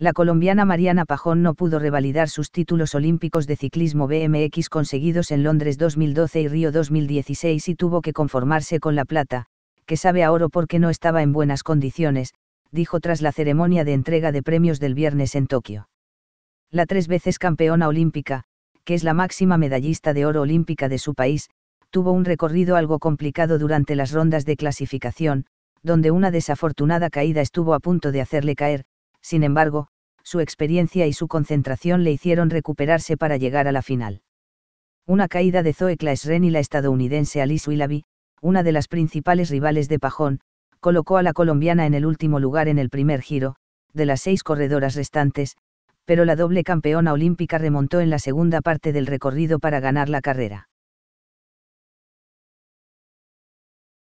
la colombiana Mariana Pajón no pudo revalidar sus títulos olímpicos de ciclismo BMX conseguidos en Londres 2012 y Río 2016 y tuvo que conformarse con la plata, que sabe a oro porque no estaba en buenas condiciones, dijo tras la ceremonia de entrega de premios del viernes en Tokio. La tres veces campeona olímpica, que es la máxima medallista de oro olímpica de su país, tuvo un recorrido algo complicado durante las rondas de clasificación, donde una desafortunada caída estuvo a punto de hacerle caer, sin embargo, su experiencia y su concentración le hicieron recuperarse para llegar a la final. Una caída de Zoe Klaesren y la estadounidense Alice Willaby, una de las principales rivales de Pajón, colocó a la colombiana en el último lugar en el primer giro, de las seis corredoras restantes, pero la doble campeona olímpica remontó en la segunda parte del recorrido para ganar la carrera.